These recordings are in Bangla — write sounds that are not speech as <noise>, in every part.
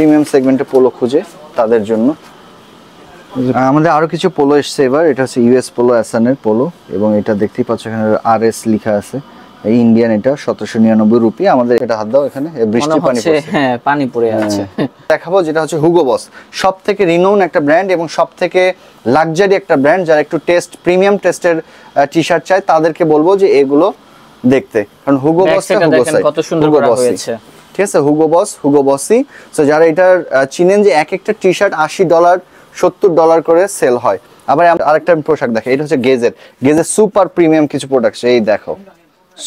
প্রিমিয়াম সেগমেন্টে পোলো খুঁজে তাদের জন্য আমাদের আরও কিছু পোলো এসছে এবার এটা হচ্ছে ইউএস পোলো অ্যাসানের পোলো এবং এটা দেখতেই পাচ্ছ এখানে আর এস লিখা আছে এই ইন্ডিয়ান এটা সতেরোশো নিরানব্বই রুপি আমাদের এটা হাত দাও এখানে বৃষ্টি পানি হ্যাঁ পানি পড়ে হ্যাঁ। আছে দেখাবো যেটা হচ্ছে হুগো বস সব থেকে রিনোন একটা ব্র্যান্ড এবং সব থেকে লাক্সারি একটা ব্র্যান্ড যারা একটু টেস্ট প্রিমিয়াম টেস্টের টি শার্ট চায় তাদেরকে বলবো যে এগুলো দেখতে কারণ হুগো বস কত সুন্দর হয়েছে ঠিক আছে হুগো বস হুগো বসি সো যারা এটার চিনেন যে এক একটা টি শার্ট আশি ডলার সত্তর ডলার করে সেল হয় আবার আরেকটা পোশাক দেখে এটা হচ্ছে গেজের গেজের সুপার প্রিমিয়াম কিছু প্রোডাক্ট এই দেখো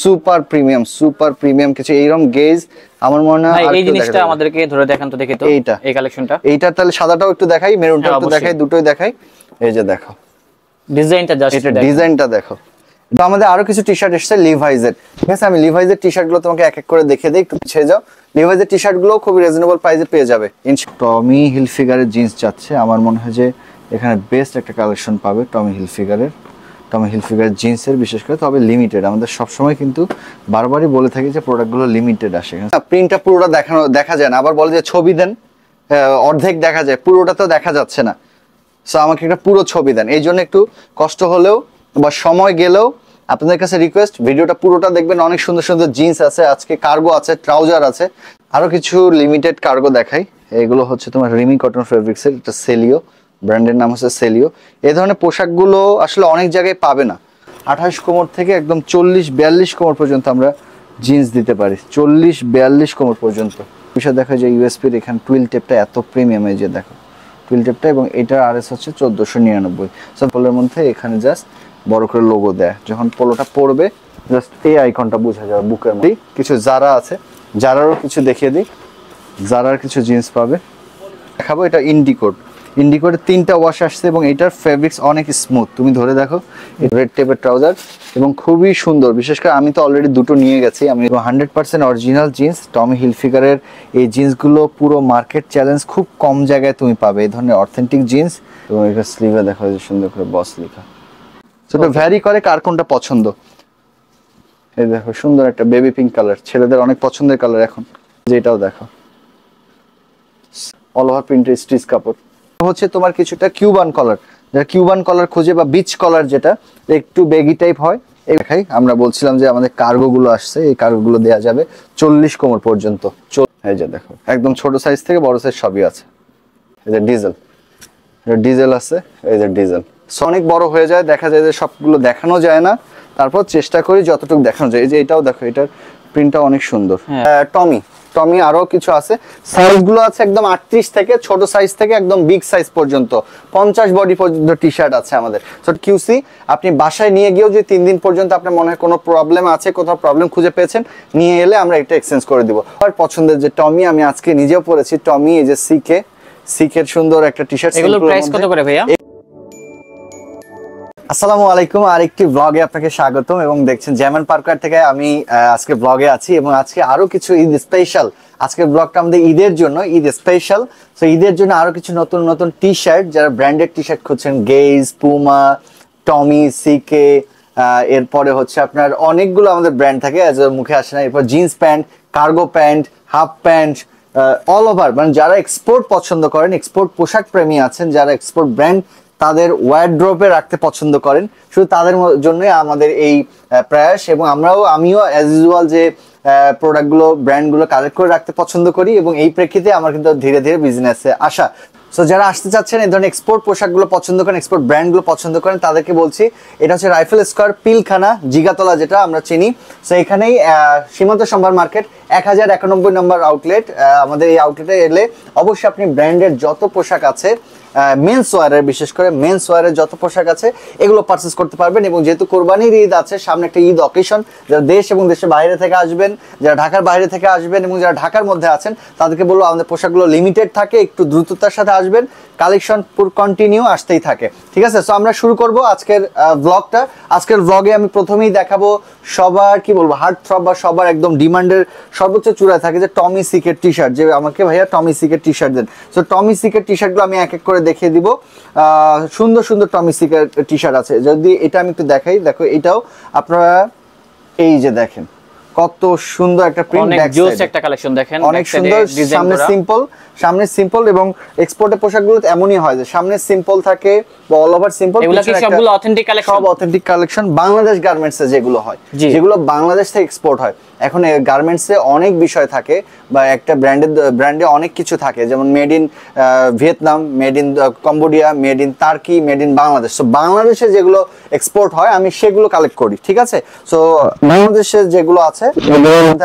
সুপার প্রিমিয়াম সুপার প্রিমিয়াম কিছু এইরকম গেজ আমার মনে হয় এই জিনিসটা আমাদেরকে ধরে দেখান তো দেখে তো এইটা এই কালেকশনটা এইটা তাহলে সাদাটাও একটু দেখাই মেরুনটাও হ্যাঁ, একটু দেখাই দুটোই দেখাই এই যে দেখো ডিজাইনটা জাস্ট এটা ডিজাইনটা দেখো তো আমাদের আরো কিছু টি শার্ট এসেছে লিভাইজের ঠিক আছে আমি লিভাইজের টি শার্টগুলো তোমাকে এক এক করে দেখে দিই একটু ছেড়ে যাও লিভাইজের টি শার্টগুলোও খুবই রিজনেবল প্রাইসে পেয়ে যাবে টমি হিল ফিগারের জিন্স যাচ্ছে আমার মনে হয় যে এখানে বেস্ট একটা কালেকশন পাবে টমি হিল ফিগারের টমি হিল ফিগারের জিন্সের বিশেষ করে তবে লিমিটেড আমাদের সবসময় কিন্তু বারবারই বলে থাকি যে প্রোডাক্টগুলো লিমিটেড আসে প্রিন্টটা পুরোটা দেখানো দেখা যায় না আবার বলে যে ছবি দেন হ্যাঁ, অর্ধেক দেখা যায় পুরোটা তো দেখা যাচ্ছে না সো আমাকে একটা পুরো ছবি দেন এই জন্য একটু কষ্ট হলেও বা সময় গেলেও আপনাদের কাছে রিকোয়েস্ট ভিডিওটা পুরোটা দেখবেন অনেক সুন্দর সুন্দর জিন্স আছে আজকে কার্গো আছে ট্রাউজার আছে আরও কিছু লিমিটেড কার্গো দেখাই এগুলো হচ্ছে তোমার রিমি কটন ফেব্রিক্সের এটা সেলিও ব্র্যান্ডের নাম হচ্ছে সেলিও এ ধরনের পোশাকগুলো আসলে অনেক জায়গায় পাবে না আঠাশ কোমর থেকে একদম চল্লিশ বিয়াল্লিশ কোমর পর্যন্ত আমরা জিন্স দিতে পারি চল্লিশ বিয়াল্লিশ কোমর পর্যন্ত বিষয় দেখা যায় ইউএসপির এখানে টুইল টেপটা এত প্রিমিয়ামে যে দেখো টুইল টেপটা এবং এটার আর এস হচ্ছে চোদ্দোশো নিরানব্বই সব ফলের মধ্যে এখানে জাস্ট বড় করে লোগো দেয় যখন পোলোটা পরবে জাস্ট এই আইকনটা বোঝা যাবে বুকের মধ্যে কিছু যারা আছে যারারও কিছু দেখিয়ে দিই যারার কিছু জিন্স পাবে দেখাবো এটা ইন্ডিকোড ইন্ডিকোডের তিনটা ওয়াশ আসছে এবং এটার ফেব্রিক্স অনেক স্মুথ তুমি ধরে দেখো রেড টেপের ট্রাউজার এবং খুবই সুন্দর বিশেষ করে আমি তো অলরেডি দুটো নিয়ে গেছি আমি hundred percent original jeans Tommy হিলফিগারের এই জিন্সগুলো পুরো মার্কেট চ্যালেঞ্জ খুব কম জায়গায় তুমি পাবে এই ধরনের অথেন্টিক জিন্স এবং এটা স্লিভে দেখো যে সুন্দর করে বস লেখা সেটা ভ্যারি করে কার কোনটা পছন্দ এই দেখো সুন্দর একটা বেবি পিঙ্ক কালার ছেলেদের অনেক পছন্দের কালার এখন যেটাও দেখো অল ওভার প্রিন্টের স্টিচ কাপড় হচ্ছে তোমার কিছুটা কিউবান কলার যারা কিউবান কলার খুঁজে বা বিচ কলার যেটা একটু বেগি টাইপ হয় দেখাই আমরা বলছিলাম যে আমাদের কার্গোগুলো আসছে এই কার্গোগুলো দেওয়া যাবে চল্লিশ কোমর পর্যন্ত এই যে দেখো একদম ছোট সাইজ থেকে বড় সাইজ সবই আছে এই যে ডিজেল ডিজেল আছে এই যে ডিজেল অনেক বড় হয়ে যায় দেখা যায় যে সবগুলো দেখানো যায় না তারপর চেষ্টা করি যতটুকু দেখানো যায় এই যে এটাও দেখো এটার প্রিন্টটা অনেক সুন্দর টমি হ্যাঁ। টমি আরো কিছু আছে সাইজগুলো আছে একদম আটত্রিশ থেকে ছোট সাইজ থেকে একদম বিগ সাইজ পর্যন্ত পঞ্চাশ বডি পর্যন্ত টি শার্ট আছে আমাদের তো কিউসি আপনি বাসায় নিয়ে গিয়েও যে তিন দিন পর্যন্ত আপনার মনে হয় কোনো প্রবলেম আছে কোথাও প্রবলেম খুঁজে পেয়েছেন নিয়ে এলে আমরা এটা এক্সচেঞ্জ করে দিব আর পছন্দের যে টমি আমি আজকে নিজেও পড়েছি টমি এই যে সিকে সিকের সুন্দর একটা টি শার্ট প্রাইস কত করে ভাইয়া আসসালামু আলাইকুম আরেকটি ব্লগে আপনাকে স্বাগতম এবং দেখছেন জ্যামান পার্কার থেকে আমি আজকে ব্লগে আছি এবং আজকে আরো কিছু ঈদ স্পেশাল আজকের ব্লগটা আমাদের ঈদের জন্য ঈদ স্পেশাল সো ঈদের জন্য আরো কিছু নতুন নতুন টি শার্ট যারা ব্র্যান্ডেড টি শার্ট খুঁজছেন গেইজ পুমা টমি সিকে এরপরে হচ্ছে আপনার অনেকগুলো আমাদের ব্র্যান্ড থাকে অ্যাজ মুখে আসে না এরপর jeans pant cargo pant half pant all over মানে যারা এক্সপোর্ট পছন্দ করেন এক্সপোর্ট পোশাক প্রেমী আছেন যারা এক্সপোর্ট ব্র্যান্ড তাদের ওয়ারড্রপে রাখতে পছন্দ করেন শুধু তাদের জন্যই আমাদের এই প্রয়াস এবং আমরাও আমিও অ্যাজ ইউজুয়াল যে প্রোডাক্টগুলো ব্র্যান্ডগুলো কালেক্ট করে রাখতে পছন্দ করি এবং এই প্রেক্ষিতে আমার কিন্তু ধীরে ধীরে বিজনেসে আসা সো যারা আসতে চাচ্ছেন এই ধরনের এক্সপোর্ট পোশাকগুলো পছন্দ করেন এক্সপোর্ট ব্র্যান্ডগুলো পছন্দ করেন তাদেরকে বলছি এটা হচ্ছে রাইফেল স্কোয়ার পিলখানা জিগাতলা যেটা আমরা চিনি সো এখানেই সীমান্ত সম্ভার মার্কেট এক হাজার একানব্বই নম্বর আউটলেট আমাদের এই আউটলেটে এলে অবশ্যই আপনি ব্র্যান্ডের যত পোশাক আছে মেন্স ওয়ারের বিশেষ করে মেন্স ওয়ারের যত পোশাক আছে এগুলো পারচেস করতে পারবেন এবং যেহেতু কোরবানির ঈদ আছে সামনে একটা ঈদ অকেশন যারা দেশ এবং দেশের বাইরে থেকে আসবেন যারা ঢাকার বাইরে থেকে আসবেন এবং যারা ঢাকার মধ্যে আছেন তাদেরকে বলবো আমাদের পোশাকগুলো লিমিটেড থাকে একটু দ্রুততার সাথে আসবেন কালেকশন পুর কন্টিনিউ আসতেই থাকে ঠিক আছে সো আমরা শুরু করব আজকের ব্লগটা আজকের ব্লগে আমি প্রথমেই দেখাবো সবার কি বলবো হার্ট থ্রব বা সবার একদম ডিমান্ডের সর্বোচ্চ চূড়ায় থাকে যে টমি সিকের টি শার্ট যে আমাকে ভাইয়া টমি সিকের টি শার্ট দেন সো টমি সিকের টি শার্টগুলো আমি এক এক করে দেখিয়ে দিব সুন্দর সুন্দর টমি স্টিকার টি শার্ট আছে যদি এটা আমি একটু দেখাই দেখো এটাও আপনারা এই যে দেখেন কত সুন্দর একটা প্রিন্ট একটা কালেকশন দেখেন অনেক সুন্দর সামনে সিম্পল সামনে সিম্পল এবং এক্সপোর্টের পোশাকগুলো এমনই হয় যে সামনে সিম্পল থাকে বা অল ওভার সিম্পল এগুলো কি সবগুলো অথেন্টিক কালেকশন সব অথেন্টিক কালেকশন বাংলাদেশ গার্মেন্টস এ যেগুলো হয় যেগুলো বাংলাদেশ থেকে এক্সপোর্ট হয় এখন গার্মেন্টস এ অনেক বিষয় থাকে বা একটা ব্র্যান্ডের ব্র্যান্ডে অনেক কিছু থাকে যেমন made in Vietnam made in Cambodia made in Turkey made in Bangladesh so বাংলাদেশে যেগুলো এক্সপোর্ট হয় আমি সেগুলো কালেক্ট করি ঠিক আছে সো বাংলাদেশে যেগুলো আছে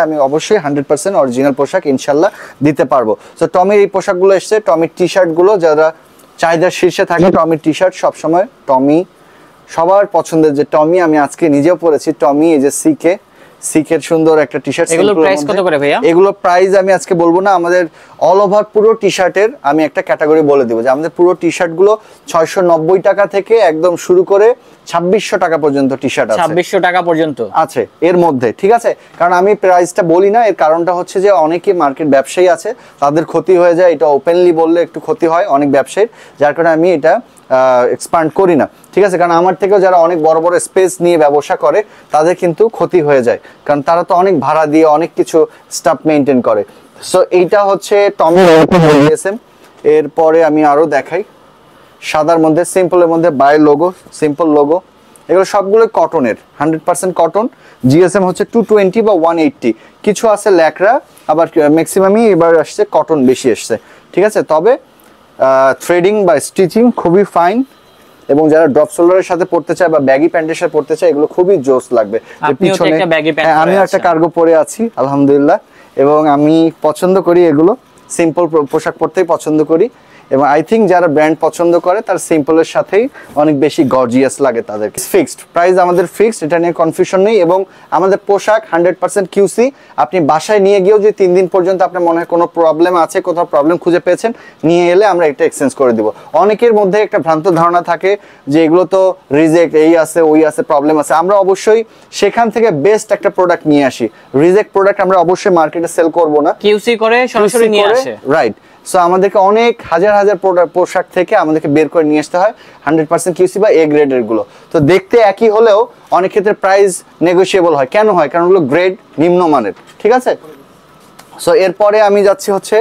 আমি অবশ্যই হান্ড্রেড পার্সেন্ট অরিজিনাল পোশাক ইনশাল্লাহ দিতে পারবো সো টমি এই পোশাকগুলো এসছে টমির টি শার্টগুলো যারা চাহিদার শীর্ষে থাকে টমির টি শার্ট সবসময় টমি সবার পছন্দের যে টমি আমি আজকে নিজেও পরেছি টমি এই যে সিকে সিকের সুন্দর একটা টি শার্ট এগুলো প্রাইস কত করে ভাইয়া এগুলো প্রাইস আমি আজকে বলবো না আমাদের অল ওভার পুরো টি শার্টের আমি একটা ক্যাটাগরি বলে দেবো যে আমাদের পুরো টি শার্ট গুলো ছয়শো টাকা থেকে একদম শুরু করে ছাব্বিশশো টাকা পর্যন্ত টি শার্ট আছে ছাব্বিশশো টাকা পর্যন্ত আছে এর মধ্যে ঠিক আছে কারণ আমি প্রাইসটা বলি না এর কারণটা হচ্ছে যে অনেকে মার্কেট ব্যবসায়ী আছে তাদের ক্ষতি হয়ে যায় এটা ওপেনলি বললে একটু ক্ষতি হয় অনেক ব্যবসায়ীর যার কারণে আমি এটা এক্সপান্ড করি না ঠিক আছে কারণ আমার থেকেও যারা অনেক বড় বড় স্পেস নিয়ে ব্যবসা করে তাদের কিন্তু ক্ষতি হয়ে যায় কারণ তারা তো অনেক ভাড়া দিয়ে অনেক কিছু স্টাফ মেনটেন করে সো এইটা হচ্ছে টমি হ্যাঁ, এসএম এরপরে আমি আরও দেখাই সাদার মধ্যে সিম্পলের মধ্যে বাই লোগো সিম্পল লোগো এগুলো সবগুলো কটনের হান্ড্রেড পার্সেন্ট কটন জিএসএম হচ্ছে টু টোয়েন্টি বা ওয়ান এইট্টি কিছু আছে ল্যাকড়া আবার ম্যাক্সিমামই এবার আসছে কটন বেশি এসছে ঠিক আছে তবে থ্রেডিং বা স্টিচিং খুবই ফাইন এবং যারা ড্রপ সোলারের সাথে পড়তে চায় বা ব্যাগি প্যান্টের সাথে পড়তে চায় এগুলো খুবই জোস লাগবে পিছনে আমি একটা হ্যাঁ, কার্গো পরে আছি আলহামদুলিল্লাহ এবং আমি পছন্দ করি এগুলো সিম্পল পোশাক পরতেই পছন্দ করি এবং আই থিঙ্ক যারা ব্র্যান্ড পছন্দ করে তার সিম্পলের সাথেই অনেক বেশি গর্জিয়াস লাগে তাদের ফিক্সড প্রাইস আমাদের ফিক্সড এটা নিয়ে কনফিউশন নেই এবং আমাদের পোশাক হান্ড্রেড পার্সেন্ট কিউসি আপনি বাসায় নিয়ে গিয়েও যে তিন দিন পর্যন্ত আপনার মনে হয় কোনো প্রবলেম আছে কোথাও প্রবলেম খুঁজে পেয়েছেন নিয়ে এলে আমরা এটা এক্সচেঞ্জ করে দিব অনেকের মধ্যে একটা ভ্রান্ত ধারণা থাকে যে এগুলো তো রিজেক্ট এই আছে ওই আছে প্রবলেম আছে আমরা অবশ্যই সেখান থেকে বেস্ট একটা প্রোডাক্ট নিয়ে আসি রিজেক্ট প্রোডাক্ট আমরা অবশ্যই মার্কেটে সেল করবো না কিউসি করে সরাসরি নিয়ে আসে রাইট সো আমাদেরকে অনেক হাজার হাজার পোশাক থেকে আমাদেরকে বের করে নিয়ে আসতে হয় হান্ড্রেড পার্সেন্ট কিউসি বা এ গ্রেডেরগুলো তো দেখতে একই হলেও অনেক ক্ষেত্রে প্রাইস নেগোসিয়েবল হয় কেন হয় কারণ ওগুলো গ্রেড নিম্নমানের ঠিক আছে সো এরপরে আমি যাচ্ছি হচ্ছে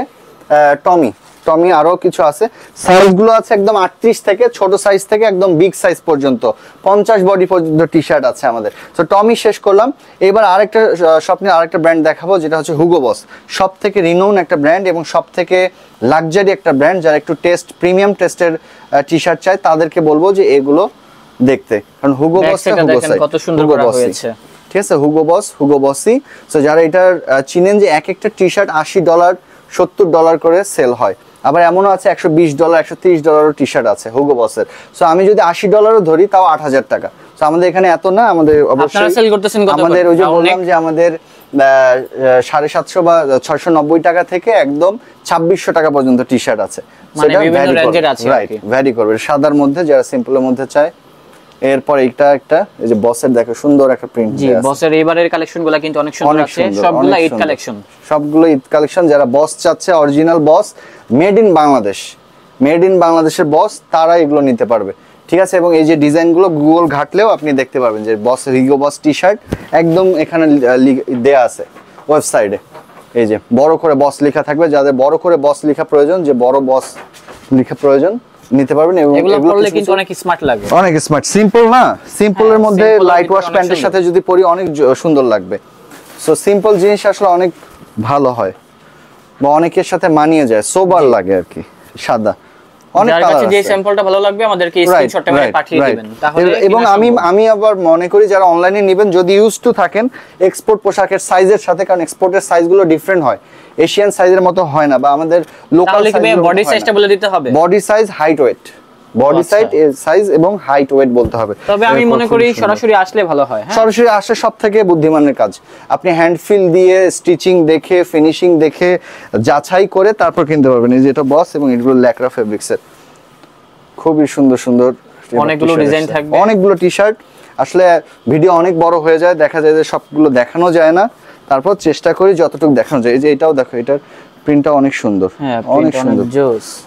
টমি টমি আরও কিছু আছে সাইজগুলো আছে একদম আটত্রিশ থেকে ছোট সাইজ থেকে একদম বিগ সাইজ পর্যন্ত পঞ্চাশ বডি পর্যন্ত টি শার্ট আছে আমাদের তো টমি শেষ করলাম এবার আরেকটা স্বপ্নের আরেকটা ব্র্যান্ড দেখাবো যেটা হচ্ছে হুগো বস সব থেকে রিনোন একটা ব্র্যান্ড এবং সব থেকে লাক্সারি একটা ব্র্যান্ড যারা একটু টেস্ট প্রিমিয়াম টেস্টের টি শার্ট চায় তাদেরকে বলবো যে এগুলো দেখতে কারণ হুগো বস হুগো কত সুন্দর হয়েছে ঠিক আছে হুগো বস হুগো বসি তো যারা এটার চিনেন যে এক একটা টি শার্ট আশি ডলার সত্তর ডলার করে সেল হয় আবার এমনও আছে একশো বিশ ডলার একশো তিরিশ ডলারও টি শার্ট আছে হুগো বসের সো আমি যদি আশি ডলারও ধরি তাও আট হাজার টাকা সো আমাদের এখানে এত না আমাদের অবশ্যই আমাদের ওই যে বললাম যে আমাদের সাড়ে সাতশো বা ছয়শো নব্বই টাকা থেকে একদম ছাব্বিশশো টাকা পর্যন্ত টি শার্ট আছে সেটা ভ্যারি করবে সাদার মধ্যে যারা সিম্পলের মধ্যে চায় এরপর এটা একটা এই যে বসের দেখো সুন্দর একটা প্রিন্ট জি বসের এবারের কালেকশনগুলো কিন্তু অনেক সুন্দর আছে সবগুলো ঈদ কালেকশন সবগুলো ঈদ কালেকশন যারা বস চাচ্ছে original Boss made in Bangladesh made in বাংলাদেশের বস তারা এগুলো নিতে পারবে ঠিক আছে এবং এই যে ডিজাইনগুলো গুগল ঘাটলেও আপনি দেখতে পাবেন যে বস রিগো বস টি শার্ট একদম এখানে দেয়া আছে ওয়েবসাইটে এই যে বড় করে বস লেখা থাকবে যাদের বড় করে বস লেখা প্রয়োজন যে বড় বস লেখা প্রয়োজন নিতে পারবেন এবং এগুলো পরলে কিন্তু অনেক স্মার্ট লাগবে অনেক স্মার্ট সিম্পল না সিম্পলের হ্যাঁ, মধ্যে লাইট ওয়াশ প্যান্টের সাথে যদি পরি অনেক সুন্দর লাগবে সো সিম্পল জিনিস আসলে অনেক ভালো হয় বা অনেকের সাথে মানিয়ে যায় সোবার লাগে আর কি সাদা আমি আবার মনে করি যারা অনলাইনে যদি ইউজ টু থাকেন এক্সপোর্ট পোশাকের সাইজের সাথে কারণ এক্সপোর্টের ডিফারেন্ট হয় এশিয়ান সাইজের মতো হয় না বা আমাদের লোকাল বডি সাইজটা বলে দিতে হবে body size height weight body size size এবং হাইট ওয়েট বলতে হবে তবে আমি মনে করি সরাসরি আসলে ভালো হয় হ্যাঁ? সরাসরি আসলে সবথেকে বুদ্ধিমানের কাজ আপনি হ্যান্ড ফিল দিয়ে স্টিচিং দেখে ফিনিশিং দেখে যাচাই করে তারপর কিনতে পারবেন এই যে এটা বস এবং ল্যাকরা ফেব্রিক্সের খুবই সুন্দর সুন্দর অনেকগুলো ডিজাইন থাকবে অনেকগুলো টি-শার্ট আসলে ভিডিও অনেক বড় হয়ে যায় দেখা যায় যে সবগুলো দেখানো যায় না তারপর চেষ্টা করি যতটুকু দেখানো যায় এই যে এটাও দেখো এটার প্রিন্টটা অনেক সুন্দর হ্যাঁ, অনেক সুন্দর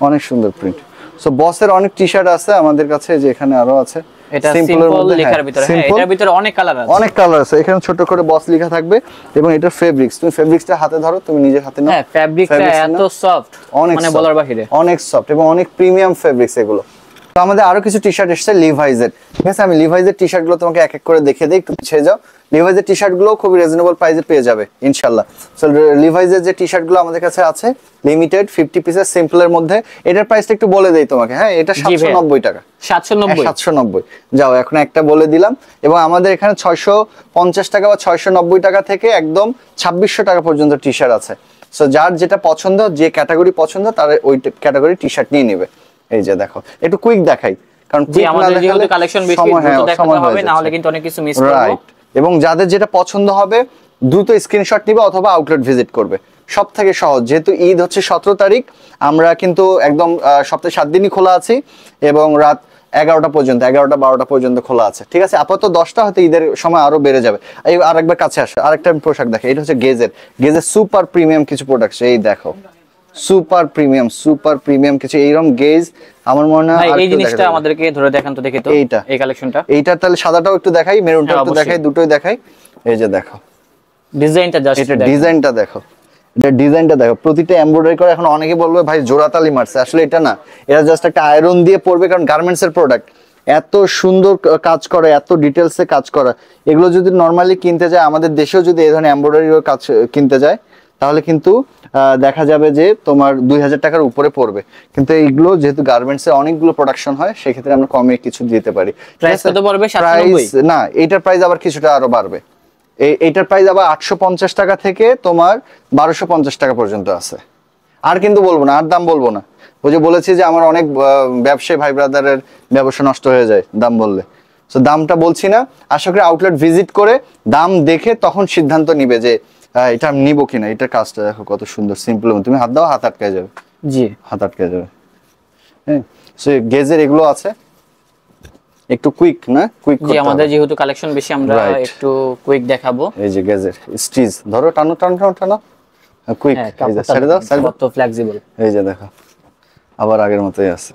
অনেক সুন্দর প্রিন্ট সো বসের অনেক টি শার্ট আছে আমাদের কাছে যে এখানে আরো আছে এটা সিম্পল হ্যাঁ, লেখার ভিতরে হ্যাঁ, এটার ভিতরে অনেক কালার আছে অনেক কালার আছে এখানে ছোট করে বস লেখা থাকবে এবং এটা ফেব্রিক্স তুমি ফেব্রিক্সটা হাতে ধরো তুমি নিজের হাতে নাও হ্যাঁ ফেব্রিকটা এত সফট অনেক মানে বলার বাহিরে অনেক সফট এবং অনেক প্রিমিয়াম ফেব্রিক্স এগুলো তো আমাদের আরো কিছু টি শার্ট এসছে লিভাইজের ঠিক আছে আমি লিভাইজের টি শার্ট গুলো তোমাকে এক এক করে দেখে দিই একটু পিছিয়ে যাও লিভাইজের টি গুলো খুবই রিজনেবল প্রাইসে পেয়ে যাবে ইনশাল্লাহ সো লিভাইজের যে টি গুলো আমাদের কাছে আছে লিমিটেড ফিফটি পিসের সিম্পলের মধ্যে এটার প্রাইসটা একটু বলে দেয় তোমাকে হ্যাঁ এটা সাতশো নব্বই টাকা হ্যাঁ, সাতশো নব্বই যাও এখন একটা বলে দিলাম এবং আমাদের এখানে ছয়শো পঞ্চাশ টাকা বা ছয়শো নব্বই টাকা থেকে একদম ছাব্বিশশো টাকা পর্যন্ত টি শার্ট আছে যার যেটা পছন্দ যে ক্যাটাগরি পছন্দ তার ওই ক্যাটাগরি টি শার্ট নিয়ে নেবে এই যে দেখো একটু কুইক দেখাই কারণ আমাদের যেহেতু কালেকশন বেশি হ্যাঁ, দেখাতে হবে না হলে কিন্তু অনেক কিছু মিস করব এবং যাদের যেটা পছন্দ হবে দ্রুত স্ক্রিনশট নিবে অথবা আউটলেট ভিজিট করবে সব থেকে সহজ যেহেতু ঈদ হচ্ছে সতেরো তারিখ আমরা কিন্তু একদম সপ্তাহে সাত দিনই খোলা আছি এবং রাত এগারোটা পর্যন্ত এগারোটা বারোটা পর্যন্ত খোলা আছে ঠিক আছে আপাতত দশটা হয়তো ঈদের সময় আরো বেড়ে যাবে আরেকবার কাছে আসে আরেকটা পোশাক দেখে এটা হচ্ছে গেজের গেজের সুপার প্রিমিয়াম কিছু প্রোডাক্ট এই দেখো সুপার প্রিমিয়াম সুপার প্রিমিয়াম কিছু এইরকম গেজ আমার মনে হয় এই জিনিসটা আমাদেরকে ধরে দেখান তো দেখি তো এইটা এই কালেকশনটা এইটা তাহলে সাদাটাও একটু দেখাই মেরুনটা একটু হ্যাঁ, দেখাই দুটোই দেখাই এই যে দেখো ডিজাইনটা জাস্ট এটা ডিজাইনটা দেখো এটা ডিজাইনটা দেখো প্রতিটা এমব্রয়ডারি করে এখন অনেকে বলবে ভাই জোড়াতালি মারছে আসলে এটা না এটা জাস্ট একটা আয়রন দিয়ে পড়বে কারণ গার্মেন্টস এর প্রোডাক্ট এত সুন্দর কাজ করে এত ডিটেলসে কাজ করা এগুলো যদি নর্মালি কিনতে যায় আমাদের দেশেও যদি এই ধরনের এমব্রয়ডারি কাজ কিনতে যায় তাহলে কিন্তু দেখা যাবে যে তোমার দুই হাজার টাকার উপরে পড়বে কিন্তু এইগুলো যেহেতু গার্মেন্টস এ অনেকগুলো প্রোডাকশন হয় সেক্ষেত্রে আমরা কমে কিছু দিতে পারি না এটার প্রাইস আবার কিছুটা আরো বাড়বে এইটার প্রাইস আবার আটশো পঞ্চাশ টাকা থেকে তোমার বারোশো পঞ্চাশ টাকা পর্যন্ত আছে আর কিন্তু বলবো না আর দাম বলবো না ওই যে বলেছি যে আমার অনেক ব্যবসায়ী ভাই ব্রাদারের ব্যবসা নষ্ট হয়ে যায় দাম বললে তো দামটা বলছি না আশা করি আউটলেট ভিজিট করে দাম দেখে তখন সিদ্ধান্ত নিবে যে হ্যাঁ, এটা আমি নিবো কিনা এটা কাজটা দেখো কত সুন্দর সিম্পল তুমি হাত দাও হাত আটকে যাবে জি হাত আটকে যাবে হ্যাঁ গেজের এগুলো আছে একটু কুইক না কুইক জি আমাদের যেহেতু কালেকশন বেশি আমরা একটু কুইক দেখাবো এই যে গেজের স্টিচ ধরো টানো টানো টানো টানো কুইক হ্যাঁ, হ্যাঁ, এই ছেড়ে দাও ছেড়ে দাও তো ফ্লেক্সিবল এই যে দেখো আবার আগের মতোই আছে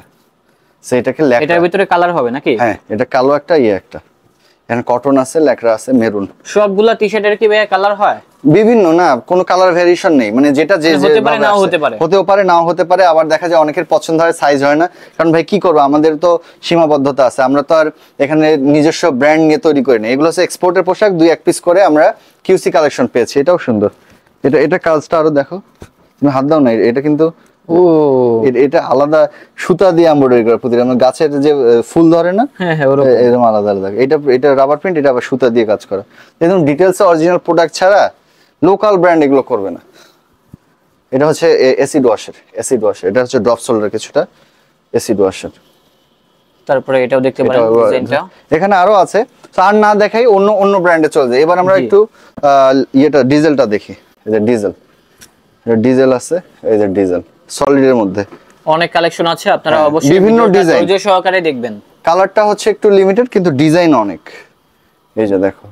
সো এটাকে এটার ভিতরে কালার হবে নাকি হ্যাঁ এটা কালো একটা ইয়ে একটা এখানে কটন আছে লেকড়া আছে মেরুন সবগুলা টি শার্টের কি ভাইয়া কালার হয় বিভিন্ন না কোনো কালার ভ্যারিয়েশন নেই মানে যেটা যে মানে হতে পারে নাও হতে পারে হতেও পারে নাও হতে পারে আবার দেখা যায় অনেকের পছন্দ হয় সাইজ হয় না কারণ ভাই কি করবো আমাদের তো সীমাবদ্ধতা আছে আমরা তো আর এখানে নিজস্ব ব্র্যান্ড নিয়ে তৈরি করি না এগুলো হচ্ছে এক্সপোর্টের পোশাক দুই এক পিস করে আমরা কিউসি কালেকশন পেয়েছি এটাও সুন্দর এটা এটা কাজটা আরো দেখো তুমি হাত দাও না এটা কিন্তু ও এটা আলাদা সুতা দিয়ে এমব্রয়ডারি করা প্রতিটা মানে গাছের যে ফুল ধরে না হ্যাঁ, হ্যাঁ, এরকম আলাদা আলাদা এটা এটা রাবার প্রিন্ট এটা আবার সুতা দিয়ে কাজ করা দেখুন ডিটেলসে অরিজিনাল প্রোডাক্ট ছাড়া লোকাল ব্র্যান্ড এগুলো করবে না এটা হচ্ছে এসিড ওয়াশের অ্যাসিড ওয়াশের এটা হচ্ছে ড্রপ সোল্ডার কিছুটা অ্যাসিড ওয়াশের তারপরে এটাও দেখতে পারেন এখানে আরো আছে আর না দেখাই অন্য অন্য ব্র্যান্ডে চলে যায় এবার আমরা একটু ইয়েটা ডিজেলটা দেখি এই যে ডিজেল ডিজেল আছে এই যে ডিজেল সলিডের মধ্যে অনেক কালেকশন আছে আপনারা হ্যাঁ, অবশ্যই বিভিন্ন ডিজাইন সহকারে দেখবেন কালারটা হচ্ছে একটু লিমিটেড কিন্তু ডিজাইন অনেক এই যে দেখো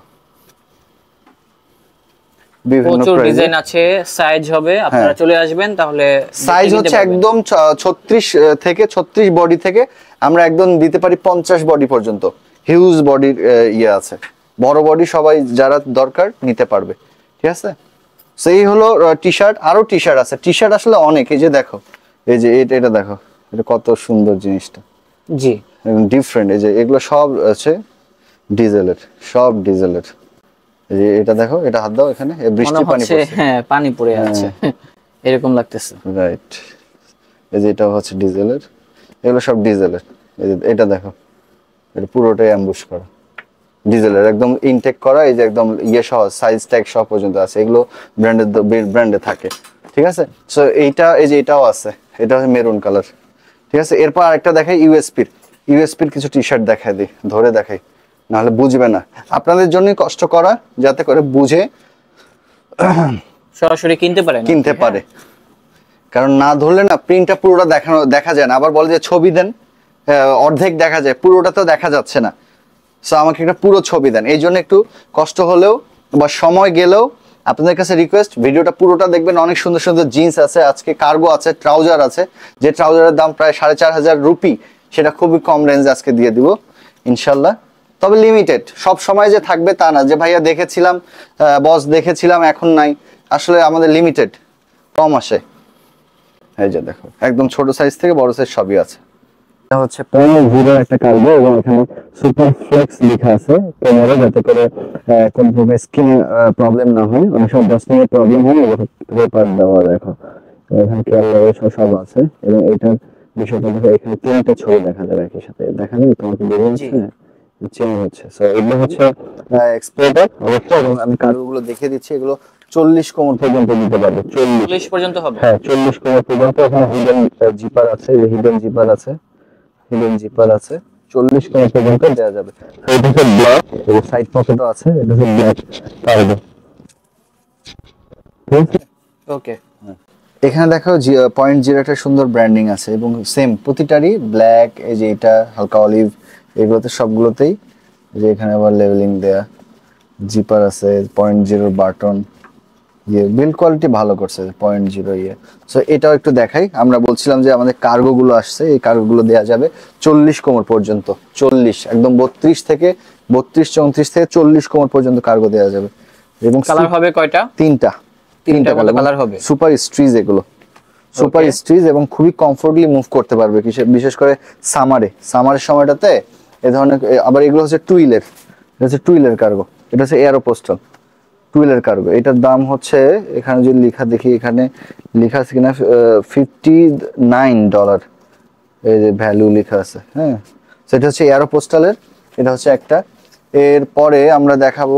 বিভিন্ন ডিজাইন আছে সাইজ হবে আপনারা হ্যাঁ। চলে আসবেন তাহলে সাইজ হচ্ছে একদম 36 থেকে 36 বডি থেকে আমরা একদম দিতে পারি 50 বডি পর্যন্ত হিউজ বডির ইয়ে আছে বড় বডি সবাই যারা দরকার নিতে পারবে ঠিক আছে সো এই হলো টি শার্ট আরও টি শার্ট আছে টি শার্ট আসলে অনেক এই যে দেখো এই যে এটা এটা দেখো এটা কত সুন্দর জিনিসটা জি ডিফারেন্ট এই যে এগুলো সব আছে ডিজেলের সব ডিজেলের এই যে এটা দেখো এটা হাত দাও এখানে বৃষ্টি পানি পড়ছে হ্যাঁ পানি পড়ে হ্যাঁ। আছে <laughs> এরকম লাগতেছে রাইট এই যে এটা হচ্ছে ডিজেলের এগুলো সব ডিজেলের এই যে এটা দেখো এটা পুরোটাই অ্যাম্বুশ করা ডিজেলের একদম ইনটেক করা এই যে একদম ইয়ে সহ সাইজ ট্যাগ সহ পর্যন্ত আছে এগুলো ব্র্যান্ডের ব্র্যান্ডে থাকে ঠিক আছে সো এইটা এই যে এটাও আছে এটা হচ্ছে মেরুন কালার ঠিক আছে এরপর আরেকটা দেখাই ইউএসপির ইউএসপির কিছু টি শার্ট দেখাই দিই ধরে দেখাই নাহলে বুঝবে না আপনাদের জন্যই কষ্ট করা যাতে করে বুঝে সরাসরি কিনতে পারে কিনতে পারে কারণ না ধরলে না প্রিন্টটা পুরোটা দেখানো দেখা যায় না আবার বলে যে ছবি দেন অর্ধেক দেখা যায় পুরোটা তো দেখা যাচ্ছে না সো আমাকে একটা পুরো ছবি দেন এই জন্য একটু কষ্ট হলেও বা সময় গেলেও আপনাদের কাছে রিকোয়েস্ট ভিডিওটা পুরোটা দেখবেন অনেক সুন্দর সুন্দর জিন্স আছে আজকে কার্গো আছে ট্রাউজার আছে যে ট্রাউজারের দাম প্রায় সাড়ে চার হাজার রুপি সেটা খুবই কম রেঞ্জে আজকে দিয়ে দিব ইনশাল্লাহ তবে লিমিটেড সব সময় যে থাকবে তা না যে ভাইয়া দেখেছিলাম বস দেখেছিলাম এখন নাই আসলে আমাদের লিমিটেড কম আসে এই যে দেখো একদম ছোট সাইজ থেকে বড় সাইজ সবই আছে এটা হচ্ছে পনেরো জিরো একটা কার্গো এবং এখানে সুপার ফ্লেক্স লেখা আছে কোমরে যাতে করে কোনো স্কিন প্রবলেম না হয় অনেক সময় ডাস্টিং প্রবলেম হয় পার দেওয়া দেখো এখানে খেয়াল লাগে সব আছে এবং এটার বিষয়টা দেখো এখানে তিনটা ছবি দেখা যাবে একই সাথে দেখা যাবে তোমাকে বেরিয়ে আছে চেঞ্জ হচ্ছে সো এগুলো হচ্ছে এক্সপোর্টার অবশ্যই এবং আমি কার্ডগুলো দিচ্ছি এগুলো চল্লিশ কোমর পর্যন্ত নিতে পারবে চল্লিশ পর্যন্ত হবে হ্যাঁ চল্লিশ কোমর পর্যন্ত হিডেন জিপার আছে হিডেন জিপার আছে ফিলিং জিপার আছে চল্লিশ কোন পর্যন্ত দেওয়া যাবে এটা হচ্ছে ব্ল্যাক এবং সাইড পকেটও আছে এটা হচ্ছে ব্ল্যাক কার্গো ওকে হ্যাঁ। এখানে দেখো পয়েন্ট জিরো একটা সুন্দর ব্র্যান্ডিং আছে এবং সেম প্রতিটারই ব্ল্যাক এই যে এটা হালকা অলিভ এগুলোতে সবগুলোতেই যে এখানে আবার লেভেলিং দেয়া জিপার আছে পয়েন্ট জিরোর বাটন ইয়ে বিল্ড কোয়ালিটি ভালো করছে পয়েন্ট জিরো ইয়ে সো এটাও একটু দেখাই আমরা বলছিলাম যে আমাদের কার্গোগুলো আসছে এই কার্গোগুলো দেওয়া যাবে চল্লিশ কোমর পর্যন্ত চল্লিশ একদম বত্রিশ থেকে বত্রিশ চৌত্রিশ থেকে চল্লিশ কোমর পর্যন্ত কার্গো দেওয়া যাবে এবং কালার হবে কয়টা তিনটা তিনটা কালার হবে সুপার স্ট্রিজ এগুলো সুপার স্ট্রিজ এবং খুবই কমফোর্টলি মুভ করতে পারবে বিশেষ করে সামারে সামারের সময়টাতে এ ধরনের আবার এগুলো হচ্ছে টুইলের এটা হচ্ছে টুইলের কার্গো এটা হচ্ছে এয়ারোপোস্টাল টুয়েলের কার্গো এটার দাম হচ্ছে এখানে যদি লেখা দেখি এখানে লেখা আছে কিনা ফিফটি নাইন ডলার এই যে ভ্যালু লেখা আছে হ্যাঁ সেটা হচ্ছে এয়ারোপোস্টালের এটা হচ্ছে একটা এরপরে আমরা দেখাবো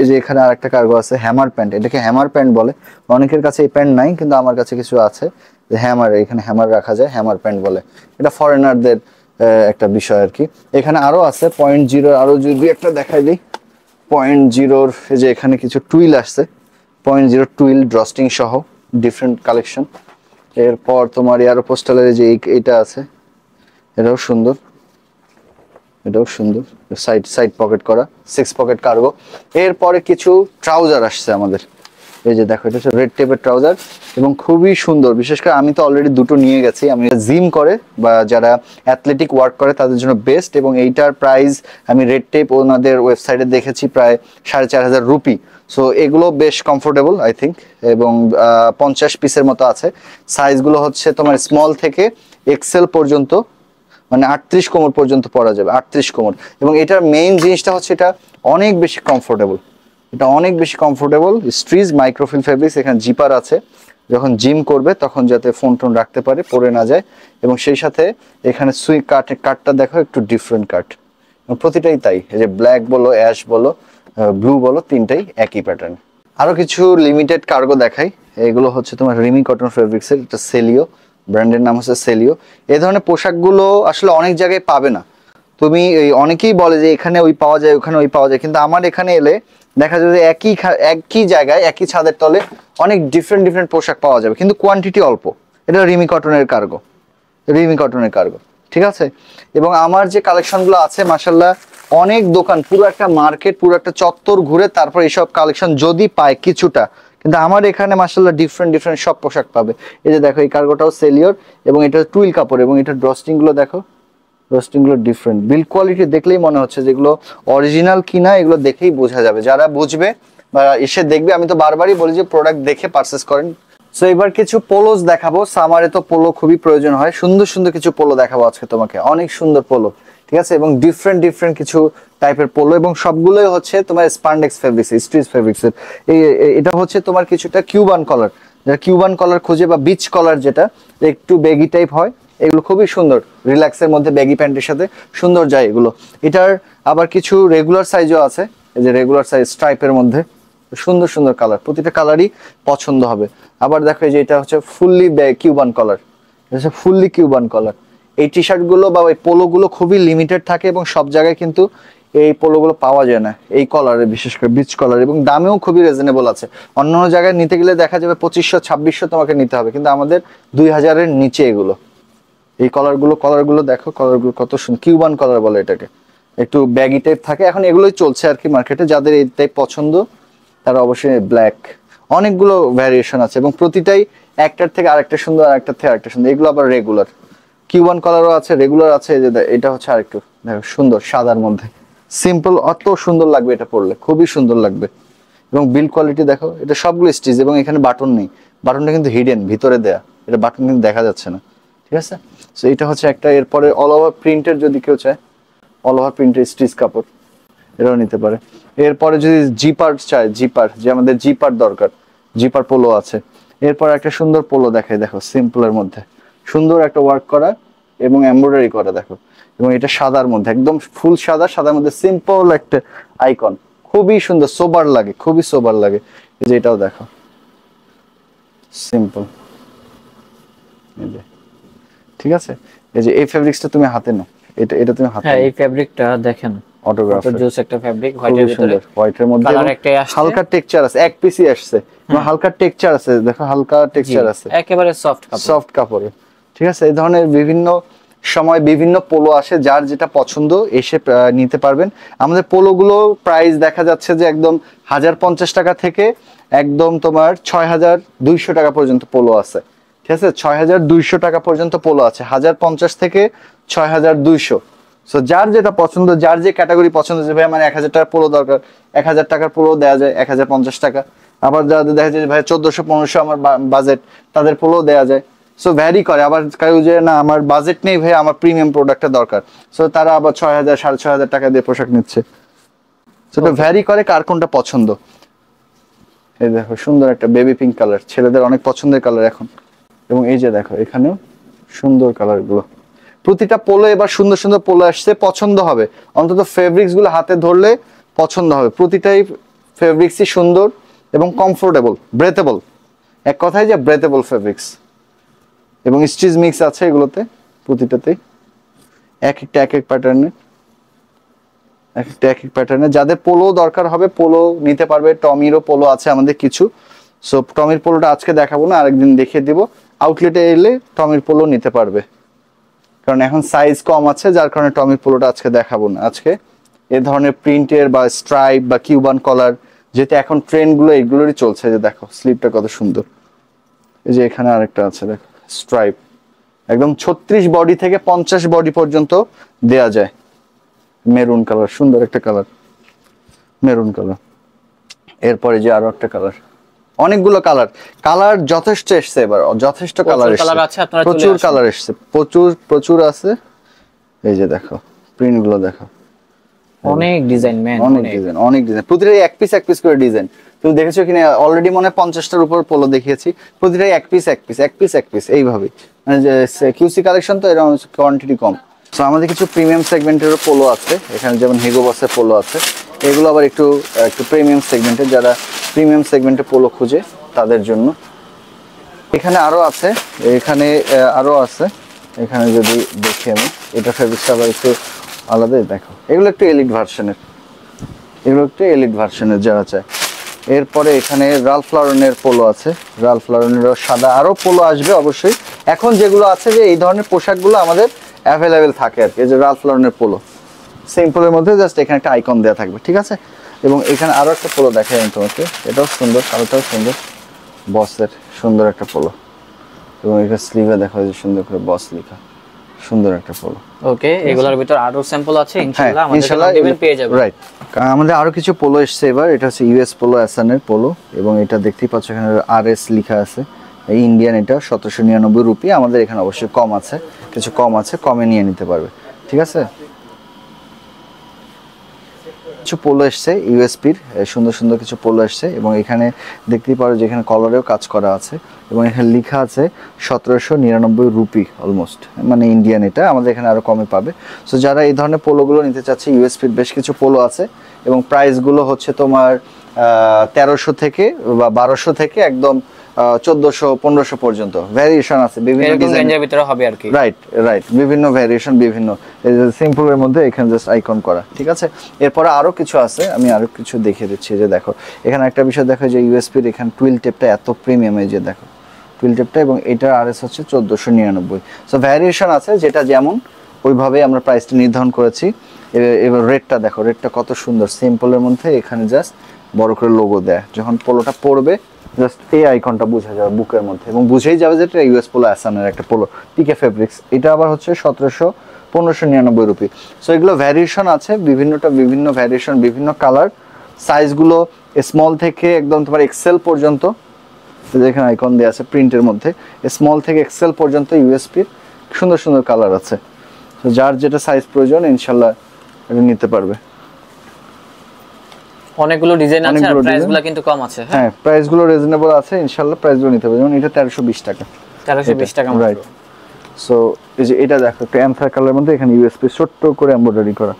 এই যে এখানে আর একটা কার্গো আছে হ্যামার প্যান্ট এটাকে হ্যামার প্যান্ট বলে অনেকের কাছে এই প্যান্ট নাই কিন্তু আমার কাছে কিছু আছে যে হ্যামার এখানে হ্যামার রাখা যায় হ্যামার প্যান্ট বলে এটা ফরেনারদের একটা বিষয় আর কি এখানে আরও আছে পয়েন্ট জিরো আরও যদি একটা দেখাই দিই পয়েন্ট জিরোর যে এখানে কিছু টুইল আসছে পয়েন্ট জিরো টুইল ড্রস্টিং সহ ডিফারেন্ট কালেকশন এরপর তোমার এয়ারো পোস্টালের যে এটা আছে এটাও সুন্দর এটাও সুন্দর সাইড সাইড পকেট করা সিক্স পকেট কার্গো এরপরে কিছু ট্রাউজার আসছে আমাদের এই যে দেখো এটা হচ্ছে রেড টেপের ট্রাউজার এবং খুবই সুন্দর বিশেষ করে আমি তো অলরেডি দুটো নিয়ে গেছি আমি জিম করে বা যারা অ্যাথলেটিক ওয়ার্ক করে তাদের জন্য বেস্ট এবং এইটার প্রাইস আমি রেড টেপ ওনাদের ওয়েবসাইটে দেখেছি প্রায় সাড়ে চার হাজার রুপি সো এগুলো বেশ কমফোর্টেবল আই থিঙ্ক এবং পঞ্চাশ পিসের মতো আছে সাইজগুলো হচ্ছে তোমার স্মল থেকে এক্সেল পর্যন্ত মানে আটত্রিশ কোমর পর্যন্ত পরা যাবে আটত্রিশ কোমর এবং এটার মেইন জিনিসটা হচ্ছে এটা অনেক বেশি কমফোর্টেবল এটা অনেক বেশি কমফোর্টেবল স্ট্রিজ মাইক্রোফিল ফেব্রিক্স এখানে জিপার আছে যখন জিম করবে তখন যাতে ফোন টোন রাখতে পারে পরে না যায় এবং সেই সাথে এখানে সুই কাট কাটটা দেখো একটু ডিফারেন্ট কাট প্রতিটাই তাই এই যে ব্ল্যাক বলো অ্যাশ বলো ব্লু বলো তিনটাই একই প্যাটার্ন আরও কিছু লিমিটেড কার্গো দেখাই এগুলো হচ্ছে তোমার রিমি কটন ফেব্রিক্সের এটা সেলিও ব্র্যান্ডের নাম হচ্ছে সেলিও এ ধরনের পোশাকগুলো আসলে অনেক জায়গায় পাবে না তুমি অনেকেই বলে যে এখানে ওই পাওয়া যায় ওখানে ওই পাওয়া যায় কিন্তু আমার এখানে এলে দেখা যাবে একই একই জায়গায় একই ছাদের তলে অনেক ডিফারেন্ট ডিফারেন্ট পোশাক পাওয়া যাবে কিন্তু কোয়ান্টিটি অল্প এটা রিমি কটনের কার্গো রিমি কটনের কার্গো ঠিক আছে এবং আমার যে কালেকশনগুলো আছে মাসাল্লাহ অনেক দোকান পুরো একটা মার্কেট পুরো একটা চত্বর ঘুরে তারপর এইসব কালেকশন যদি পায় কিছুটা কিন্তু আমার এখানে মাসাল্লাহ ডিফারেন্ট ডিফারেন্ট সব পোশাক পাবে এই যে দেখো এই কার্গোটাও সেলিওর এবং এটা টুইল কাপড় এবং এটা ড্রস্টিংগুলো দেখো রোস্টিংগুলো ডিফারেন্ট বিল কোয়ালিটি দেখলেই মনে হচ্ছে যেগুলো অরিজিনাল কিনা এগুলো দেখেই বোঝা যাবে যারা বুঝবে বা এসে দেখবে আমি তো বারবারই বলি যে প্রোডাক্ট দেখে পারচেস করেন সো এবার কিছু পোলোস দেখাবো সামারে তো পোলো খুবই প্রয়োজন হয় সুন্দর সুন্দর কিছু পোলো দেখাবো আজকে তোমাকে অনেক সুন্দর পোলো ঠিক আছে এবং ডিফারেন্ট ডিফারেন্ট কিছু টাইপের পোলো এবং সবগুলোই হচ্ছে তোমার স্পান্ডেক্স ফেব্রিক্স স্ট্রিচ ফেব্রিক্স এটা হচ্ছে তোমার কিছুটা কিউবান কলার যারা কিউবান কলার খুঁজে বা বিচ কলার যেটা একটু বেগি টাইপ হয় এগুলো খুবই সুন্দর রিল্যাক্সের মধ্যে ব্যাগি প্যান্টের সাথে সুন্দর যায় এগুলো এটার আবার কিছু রেগুলার সাইজও আছে এই যে রেগুলার সাইজ স্ট্রাইপের মধ্যে সুন্দর সুন্দর কালার প্রতিটা কালারই পছন্দ হবে আবার দেখো যে এটা হচ্ছে ফুললি কিউবান কালার হচ্ছে ফুললি কিউবান কলার এই টি শার্টগুলো বা ওই পোলোগুলো খুবই লিমিটেড থাকে এবং সব জায়গায় কিন্তু এই পোলোগুলো পাওয়া যায় না এই কলারে বিশেষ করে বিচ কলার এবং দামেও খুবই রিজনেবল আছে অন্য জায়গায় নিতে গেলে দেখা যাবে পঁচিশশো ছাব্বিশশো তোমাকে নিতে হবে কিন্তু আমাদের দুই হাজারের নিচে এগুলো এই কলারগুলো কলারগুলো দেখো কলারগুলো কত সুন্দর কিউবান কলার বলে এটাকে একটু ব্যাগি টাইপ থাকে এখন এগুলোই চলছে আর কি মার্কেটে যাদের এই টাইপ পছন্দ তারা অবশ্যই ব্ল্যাক অনেকগুলো ভ্যারিয়েশন আছে এবং প্রতিটাই একটার থেকে আরেকটা সুন্দর আরেকটার থেকে আরেকটা সুন্দর এগুলো আবার রেগুলার কিউবান কালারও আছে রেগুলার আছে যে এটা হচ্ছে আরেকটু দেখো সুন্দর সাদার মধ্যে সিম্পল অত সুন্দর লাগবে এটা পরলে খুবই সুন্দর লাগবে এবং বিল্ড কোয়ালিটি দেখো এটা সবগুলো স্টিচ এবং এখানে বাটন নেই বাটনটা কিন্তু হিডেন ভিতরে দেয়া এটা বাটন কিন্তু দেখা যাচ্ছে না ঠিক আছে সো এটা হচ্ছে একটা এরপরে অল ওভার প্রিন্টের যদি কেউ চায় অল ওভার প্রিন্টের স্টিচ কাপড় এরাও নিতে পারে এরপরে যদি জিপার চায় জিপার যে আমাদের জিপার দরকার জিপার পোলো আছে এরপর একটা সুন্দর পোলো দেখায় দেখো সিম্পলের মধ্যে সুন্দর একটা ওয়ার্ক করা এবং এমব্রয়ডারি করা দেখো এবং এটা সাদার মধ্যে একদম ফুল সাদা সাদার মধ্যে সিম্পল একটা আইকন খুবই সুন্দর সোবার লাগে খুবই সোবার লাগে যে এটাও দেখো সিম্পল ঠিক আছে এই যে এই ফেব্রিক্সটা তুমি হাতে নাও এটা এটা তুমি হাতে হ্যাঁ এই ফেব্রিকটা দেখেন অটোগ্রাফ জোস একটা ফেব্রিক হোয়াইটের ভিতরে হোয়াইটের মধ্যে হালকা টেক্সচার আছে এক পিসি আসছে হালকা টেক্সচার আছে দেখো হালকা টেক্সচার আছে একেবারে সফট কাপড় সফট কাপড়ে ঠিক আছে এই ধরনের বিভিন্ন সময় বিভিন্ন পোলো আসে যার যেটা পছন্দ এসে নিতে পারবেন আমাদের পোলোগুলো প্রাইস দেখা যাচ্ছে যে একদম হাজার পঞ্চাশ টাকা থেকে একদম তোমার ছয় হাজার দুইশো টাকা পর্যন্ত পোলো আছে ঠিক আছে ছয় হাজার দুইশো টাকা পর্যন্ত পোলো আছে হাজার পঞ্চাশ থেকে ছয় হাজার দুইশো সো যার যেটা পছন্দ যার যে ক্যাটাগরি পছন্দ যে ভাই আমার এক হাজার টাকার পোলো দরকার এক হাজার টাকার পোলো দেওয়া যায় এক হাজার পঞ্চাশ টাকা আবার যাদের দেখা যায় ভাই চোদ্দোশো পনেরোশো আমার বাজেট তাদের পোলো দেওয়া যায় সো ভ্যারি করে আবার কেউ যে না আমার বাজেট নেই ভাই আমার প্রিমিয়াম প্রোডাক্টটা দরকার সো তারা আবার ছয় হাজার সাড়ে ছয় হাজার টাকা দিয়ে পোশাক নিচ্ছে সেটা ভ্যারি করে কার কোনটা পছন্দ এই দেখো সুন্দর একটা বেবি পিঙ্ক কালার ছেলেদের অনেক পছন্দের কালার এখন এবং এই যে দেখো এখানেও সুন্দর কালারগুলো প্রতিটা পোলো এবার সুন্দর সুন্দর পোলো আসছে পছন্দ হবে অন্তত ফেব্রিক্সগুলো হাতে ধরলে পছন্দ হবে প্রতিটাই ফেব্রিক্সই সুন্দর এবং কমফোর্টেবল ব্রেথেবল এক কথাই যে ব্রেথেবল ফেব্রিক্স এবং স্টিচ মিক্স আছে এগুলোতে প্রতিটাতেই এক একটা এক এক প্যাটার্নে এক একটা এক এক প্যাটার্নে যাদের পোলো দরকার হবে পোলো নিতে পারবে টমিরও পোলো আছে আমাদের কিছু সো টমির পোলোটা আজকে দেখাবো না আরেকদিন দেখিয়ে দিব আউটলেটে এলে টমির পোলো নিতে পারবে কারণ এখন সাইজ কম আছে যার কারণে টমির পোলোটা আজকে দেখাবো না আজকে এ ধরনের প্রিন্টের বা স্ট্রাইপ বা কিউবান কলার যেহেতু এখন ট্রেনগুলো এগুলোরই চলছে যে দেখো স্লিপটা কত সুন্দর এই যে এখানে আরেকটা আছে দেখো স্ট্রাইপ একদম ছত্রিশ বডি থেকে পঞ্চাশ বডি পর্যন্ত দেয়া যায় মেরুন কালার সুন্দর একটা কালার মেরুন কালার এরপরে যে আরো একটা কালার অনেকগুলো কালার কালার যথেষ্ট এসছে এবার যথেষ্ট কালার এসছে প্রচুর কালার এসছে প্রচুর প্রচুর আছে এই যে দেখো প্রিন্ট গুলো দেখো অনেক ডিজাইন ম্যান অনেক ডিজাইন অনেক ডিজাইন প্রতিটাই এক পিস এক পিস করে ডিজাইন তুমি দেখেছো কিনা অলরেডি মনে পঞ্চাশটার উপর পোলো দেখিয়েছি প্রতিটাই এক পিস এক পিস এক পিস এক পিস এইভাবেই মানে কিউসি কালেকশন তো এরকম কোয়ান্টিটি কম সো আমাদের কিছু প্রিমিয়াম সেগমেন্টেরও পোলো আছে এখানে যেমন হিগো বসের পোলো আছে এগুলো আবার একটু একটু প্রিমিয়াম সেগমেন্টে যারা প্রিমিয়াম সেগমেন্টে পোলো খুঁজে তাদের জন্য এখানে আরও আছে এখানে আরও আছে এখানে যদি দেখি আমি এটা ফেব্রিক্সটা আবার একটু আলাদাই দেখো এগুলো একটু এলিট ভার্সনের এগুলো একটু এলিট ভার্সনের যারা চায় এরপরে এখানে রাল লারনের পোলো আছে রাল লারনেরও সাদা আরও পোলো আসবে অবশ্যই এখন যেগুলো আছে যে এই ধরনের পোশাকগুলো আমাদের অ্যাভেলেবেল থাকে আর কি যে রাল লারনের পোলো সিম্পলের মধ্যে জাস্ট এখানে একটা আইকন দেওয়া থাকবে ঠিক আছে এবং এখানে আরও একটা পোলো দেখা আমি তোমাকে এটাও সুন্দর কালোটাও সুন্দর বসের সুন্দর একটা পোলো এবং এটা স্লিভে দেখা যায় সুন্দর করে বস লেখা সুন্দর একটা ফুল ওকে এগুলোর ভিতর আরো স্যাম্পল আছে হ্যাঁ, ইনশাআল্লাহ ইনশাআল্লাহ ইভেন পেয়ে যাবে রাইট আমাদের আরো কিছু পোলো এসেছে এবার এটা হচ্ছে ইউএস পোলো অ্যাসানের পোলো এবং এটা দেখতেই পাচ্ছ এখানে আরএস লেখা আছে এই ইন্ডিয়ান এটা সতেরোশো নিরানব্বই রুপি আমাদের এখানে অবশ্যই কম আছে কিছু কম আছে কমে নিয়ে নিতে পারবে ঠিক আছে কিছু পোলো এসছে ইউএসপির সুন্দর সুন্দর কিছু পোলো এসছে এবং এখানে দেখতেই পারো যে এখানে কলারেও কাজ করা আছে এবং এখানে লেখা আছে সতেরোশো নিরানব্বই রুপি অলমোস্ট মানে ইন্ডিয়ান এটা আমাদের এখানে আরও কমে পাবে সো যারা এই ধরনের পোলোগুলো নিতে চাচ্ছে ইউএসপির বেশ কিছু পোলো আছে এবং প্রাইসগুলো হচ্ছে তোমার তেরোশো থেকে বা বারোশো থেকে একদম চোদ্দশো পনেরোশো পর্যন্ত ভ্যারিয়েশন আছে বিভিন্ন ডিজাইনের ভিতরে হবে আর কি রাইট রাইট বিভিন্ন ভ্যারিয়েশন বিভিন্ন সিম্পলের মধ্যে এখানে জাস্ট আইকন করা ঠিক আছে এরপরে আরো কিছু আছে আমি আরো কিছু দেখিয়ে দিচ্ছি যে দেখো এখানে একটা বিষয় দেখো যে ইউএসপির এখানে টুইল টেপটা এত প্রিমিয়াম এই যে দেখো টুইল টেপটা এবং এটার আর এস হচ্ছে চোদ্দোশো নিরানব্বই সো ভ্যারিয়েশন আছে যেটা যেমন ওইভাবে আমরা প্রাইসটা নির্ধারণ করেছি এবার রেটটা দেখো রেটটা কত সুন্দর সিম্পলের মধ্যে এখানে জাস্ট বড় করে লোগো দেয় যখন পোলোটা পড়বে জাস্ট এই আইকনটা বোঝা যাবে বুকের মধ্যে এবং বুঝেই যাবে যে এটা ইউএস পোলো অ্যাসানের একটা পোলো টিকে ফেব্রিক্স এটা আবার হচ্ছে সতেরোশো পনেরোশো নিরানব্বই রুপি সো এগুলো ভ্যারিয়েশন আছে বিভিন্নটা বিভিন্ন ভ্যারিয়েশন বিভিন্ন কালার সাইজগুলো স্মল থেকে একদম তোমার এক্সেল পর্যন্ত যেখানে আইকন দেওয়া আছে প্রিন্টের মধ্যে স্মল থেকে এক্সেল পর্যন্ত ইউএসপির সুন্দর সুন্দর কালার আছে তো যার যেটা সাইজ প্রয়োজন ইনশাল্লাহ এটা নিতে পারবে অনেকগুলো ডিজাইন আছে আর প্রাইসগুলো কিন্তু কম আছে হ্যাঁ প্রাইসগুলো হ্যাঁ, রিজনেবল আছে ইনশাআল্লাহ প্রাইসগুলো নিতে হবে যেমন এটা 1320 টাকা 1320 টাকা রাইট সো এই যে এটা দেখো একটা অ্যান্থার কালার মধ্যে এখানে ইউএসপি ছোট্ট করে এমব্রয়ডারি করা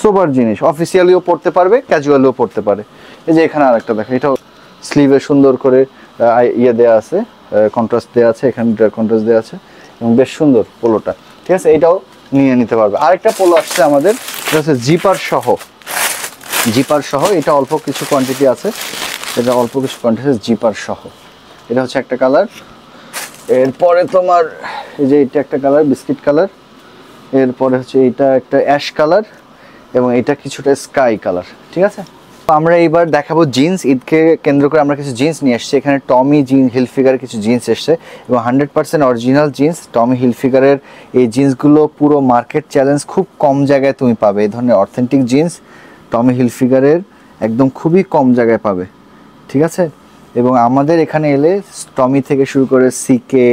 সুপার জিনিস অফিসিয়ালিও পড়তে পারবে ক্যাজুয়ালিও পড়তে পারে এই যে এখানে আরেকটা দেখো এটাও স্লিভে সুন্দর করে ইয়ে দেয়া আছে কন্ট্রাস্ট দেওয়া আছে এখানে কন্ট্রাস্ট দেওয়া আছে এবং বেশ সুন্দর পোলোটা ঠিক আছে এটাও নিয়ে নিতে পারবে আরেকটা পোলো আসছে আমাদের জিপার সহ জিপার সহ এটা অল্প কিছু কোয়ান্টিটি আছে এটা অল্প কিছু কোয়ান্টিটি জিপার সহ এটা হচ্ছে একটা কালার এরপরে তোমার এই যে এটা একটা কালার বিস্কিট কালার এরপরে হচ্ছে এটা একটা অ্যাশ কালার এবং এটা কিছুটা স্কাই কালার ঠিক আছে আমরা এইবার দেখাবো জিন্স ঈদকে কেন্দ্র করে আমরা কিছু জিন্স নিয়ে এসেছি এখানে টমি জিন হিলফিগার কিছু জিন্স এসছে এবং hundred percent original jeans Tommy হিলফিগারের এই জিন্সগুলো পুরো মার্কেট চ্যালেঞ্জ খুব কম জায়গায় তুমি পাবে এই ধরনের অথেন্টিক জিন্স টমি হিল ফিগারের একদম খুবই কম জায়গায় পাবে ঠিক আছে এবং আমাদের এখানে এলে টমি থেকে শুরু করে সিকে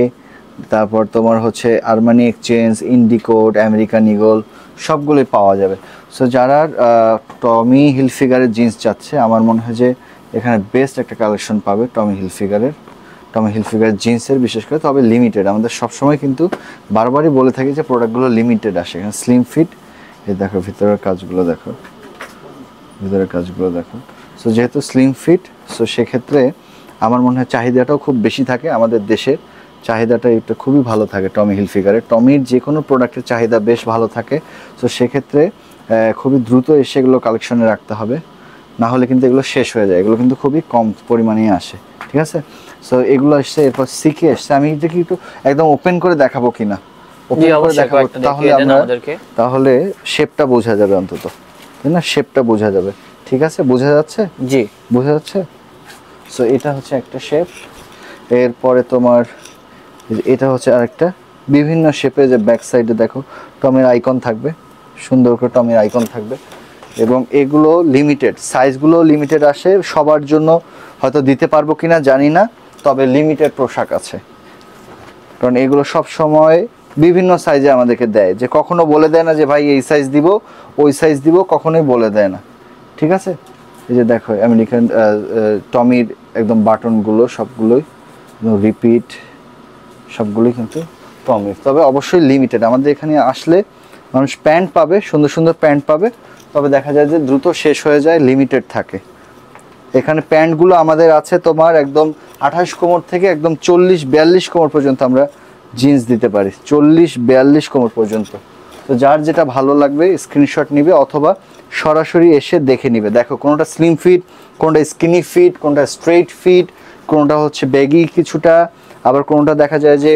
তারপর তোমার হচ্ছে Armani Exchange Indicode American Eagle সবগুলোই পাওয়া যাবে সো যারা টমি হিল ফিগারের জিন্স যাচ্ছে আমার মনে হয় যে এখানে বেস্ট একটা কালেকশন পাবে টমি হিল ফিগারের টমি হিল ফিগার জিন্সের বিশেষ করে তবে লিমিটেড আমাদের সবসময় কিন্তু বারবারই বলে থাকি যে প্রোডাক্টগুলো লিমিটেড আসে এখানে স্লিম ফিট এই দেখো ভিতরের কাজগুলো দেখো ভিতরে কাজগুলো দেখুন সো যেহেতু স্লিম ফিট সো সেক্ষেত্রে আমার মনে হয় চাহিদাটাও খুব বেশি থাকে আমাদের দেশের চাহিদাটা একটু খুবই ভালো থাকে টমি হিল ফিগারে টমির যে কোনো প্রোডাক্টের চাহিদা বেশ ভালো থাকে সো সেক্ষেত্রে খুবই দ্রুত এসে এগুলো কালেকশনে রাখতে হবে না হলে কিন্তু এগুলো শেষ হয়ে যায় এগুলো কিন্তু খুবই কম পরিমাণেই আসে ঠিক আছে সো এগুলো আসছে এরপর সিকে এসছে আমি এটা কি একটু একদম ওপেন করে দেখাবো কিনা ওপেন করে দেখাবো তাহলে আমরা তাহলে শেপটা বোঝা যাবে অন্তত না শেপটা বোঝা যাবে ঠিক আছে বোঝা যাচ্ছে জি বোঝা যাচ্ছে সো এটা হচ্ছে একটা শেপ এরপরে তোমার এটা হচ্ছে আরেকটা বিভিন্ন শেপে যে ব্যাক সাইডে দেখো টমের আইকন থাকবে সুন্দর করে টমের আইকন থাকবে এবং এগুলো লিমিটেড সাইজগুলো লিমিটেড আসে সবার জন্য হয়তো দিতে পারবো কিনা জানি না তবে লিমিটেড পোশাক আছে কারণ এগুলো সব সময় বিভিন্ন সাইজে আমাদেরকে দেয় যে কখনো বলে দেয় না যে ভাই এই সাইজ দিব ওই সাইজ দিব কখনোই বলে দেয় না ঠিক আছে এই যে দেখো আমেরিকান টমির একদম বাটনগুলো সবগুলোই রিপিট সবগুলোই কিন্তু টমির তবে অবশ্যই লিমিটেড আমাদের এখানে আসলে মানুষ প্যান্ট পাবে সুন্দর সুন্দর প্যান্ট পাবে তবে দেখা যায় যে দ্রুত শেষ হয়ে যায় লিমিটেড থাকে এখানে প্যান্টগুলো আমাদের আছে তোমার একদম আঠাশ কোমর থেকে একদম চল্লিশ বিয়াল্লিশ কোমর পর্যন্ত আমরা জিন্স দিতে পারি চল্লিশ বিয়াল্লিশ কোমর পর্যন্ত তো যার যেটা ভালো লাগবে স্ক্রিনশট নিবে অথবা সরাসরি এসে দেখে নিবে দেখো কোনোটা স্লিম ফিট কোনটা স্কিনি ফিট কোনটা স্ট্রেট ফিট কোনটা হচ্ছে ব্যাগি কিছুটা আবার কোনটা দেখা যায় যে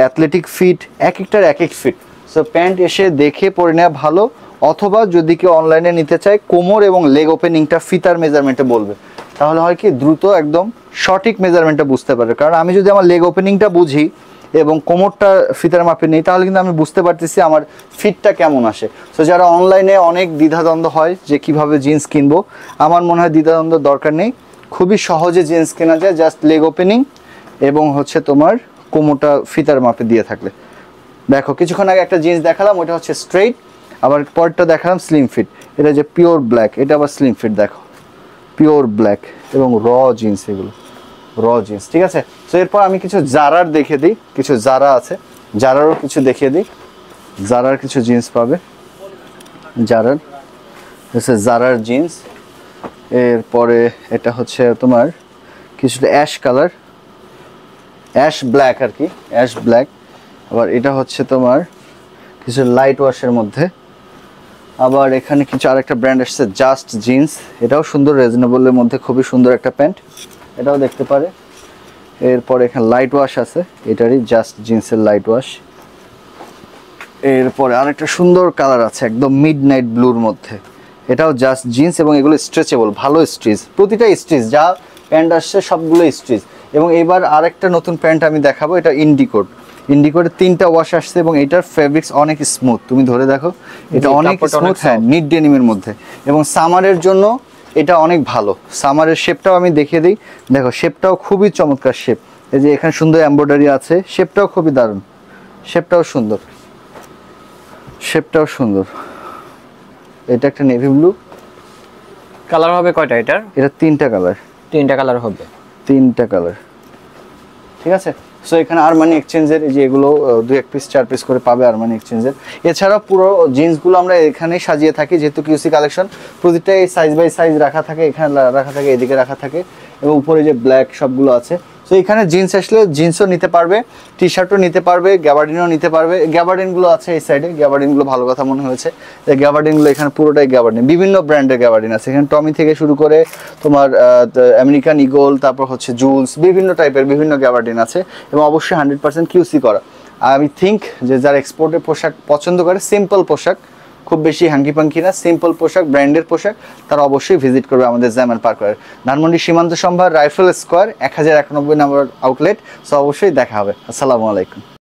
অ্যাথলেটিক ফিট এক একটার এক এক ফিট সো প্যান্ট এসে দেখে পরে নেওয়া ভালো অথবা যদি কেউ অনলাইনে নিতে চায় কোমর এবং লেগ ওপেনিংটা ফিতার মেজারমেন্টে বলবে তাহলে হয় কি দ্রুত একদম সঠিক মেজারমেন্টটা বুঝতে পারবে কারণ আমি যদি আমার লেগ ওপেনিংটা বুঝি এবং কোমরটা ফিতার মাপে নেই তাহলে কিন্তু আমি বুঝতে পারতেছি আমার ফিটটা কেমন আসে তো যারা অনলাইনে অনেক দ্বিধাদ্বন্দ্ব হয় যে কিভাবে জিন্স কিনবো আমার মনে হয় দ্বিধাদ্বন্দ্ব দরকার নেই খুবই সহজে জিন্স কেনা যায় জাস্ট লেগ ওপেনিং এবং হচ্ছে তোমার কোমরটা ফিতার মাপে দিয়ে থাকলে দেখো কিছুক্ষণ আগে একটা জিন্স দেখালাম ওটা হচ্ছে স্ট্রেইট আবার পরটা দেখালাম স্লিম ফিট এটা যে পিওর ব্ল্যাক এটা আবার স্লিম ফিট দেখো পিওর ব্ল্যাক এবং র জিন্স এগুলো র জিন্স ঠিক আছে তো এরপর আমি কিছু জারার দেখে দিই কিছু জারা আছে জারারও কিছু দেখিয়ে দিই জারার কিছু জিন্স পাবে জারার হচ্ছে জারার জিন্স এরপরে এটা হচ্ছে তোমার কিছুটা অ্যাশ কালার অ্যাশ ব্ল্যাক আর কি অ্যাশ ব্ল্যাক আবার এটা হচ্ছে তোমার কিছু লাইট ওয়াশের মধ্যে আবার এখানে কিছু আরেকটা ব্র্যান্ড এসছে জাস্ট জিন্স এটাও সুন্দর রিজনেবলের মধ্যে খুবই সুন্দর একটা প্যান্ট এটাও দেখতে পারে এরপর এখানে লাইট ওয়াশ আছে এটারই জাস্ট জিন্সের লাইট ওয়াশ এরপরে আরেকটা সুন্দর কালার আছে একদম মিড নাইট ব্লুর মধ্যে এটাও জাস্ট জিন্স এবং এগুলো স্ট্রেচেবল ভালো স্ট্রিচ প্রতিটা স্ট্রিচ যা প্যান্ট আসছে সবগুলো স্ট্রিচ এবং এবার আরেকটা নতুন প্যান্ট আমি দেখাবো এটা ইন্ডিকোড ইন্ডিকোডের তিনটা ওয়াশ আসছে এবং এটার ফেব্রিক্স অনেক স্মুথ তুমি ধরে দেখো এটা অনেক স্মুথ হ্যাঁ মিড ডেনিমের মধ্যে এবং সামারের জন্য এটা অনেক ভালো সামারের শেপটাও আমি দেখিয়ে দিই দেখো শেপটাও খুবই চমৎকার শেপ এই যে এখানে সুন্দর এম্ব্রয়ডারি আছে শেপটাও খুবই দারুণ শেপটাও সুন্দর শেপটাও সুন্দর এটা একটা নেভি ব্লু কালার হবে কয়টা এটার এটা তিনটা কালার তিনটা কালার হবে তিনটা কালার ঠিক আছে সো এখানে আরমানি এক্সচেঞ্জের যে এগুলো দু এক পিস চার পিস করে পাবে আরমানি এক্সচেঞ্জের এছাড়া পুরো জিন্সগুলো আমরা এখানেই সাজিয়ে থাকি যেহেতু কিউসি কালেকশন প্রতিটাই সাইজ বাই সাইজ রাখা থাকে এখানে রাখা থাকে এদিকে রাখা থাকে এবং উপরে যে ব্ল্যাক সবগুলো আছে তো এখানে জিন্স আসলে জিন্সও নিতে পারবে টি শার্টও নিতে পারবে গ্যাবার্ডিনও নিতে পারবে গ্যাবার্ডিনগুলো আছে এই সাইডে গ্যাবার্ডিনগুলো ভালো কথা মনে হয়েছে যে গ্যাবার্ডিনগুলো এখানে পুরোটাই গ্যাবার্ডিন বিভিন্ন ব্র্যান্ডের গ্যাবার্ডিন আছে এখানে টমি থেকে শুরু করে তোমার আমেরিকান ইগোল তারপর হচ্ছে জুলস বিভিন্ন টাইপের বিভিন্ন গ্যাবার্ডিন আছে এবং অবশ্যই হান্ড্রেড পার্সেন্ট কিউসি করা আর আমি থিঙ্ক যে যারা এক্সপোর্টের পোশাক পছন্দ করে সিম্পল পোশাক খুব বেশি হ্যাঙ্কি পাঙ্কি না সিম্পল পোশাক ব্র্যান্ডের পোশাক তারা অবশ্যই ভিজিট করবে আমাদের জ্যামেল পার্কের ধানমন্ডি সীমান্ত সম্ভার রাইফেল স্কোয়ার এক হাজার একানব্বই নম্বর আউটলেট সো অবশ্যই দেখা হবে আসসালামু আলাইকুম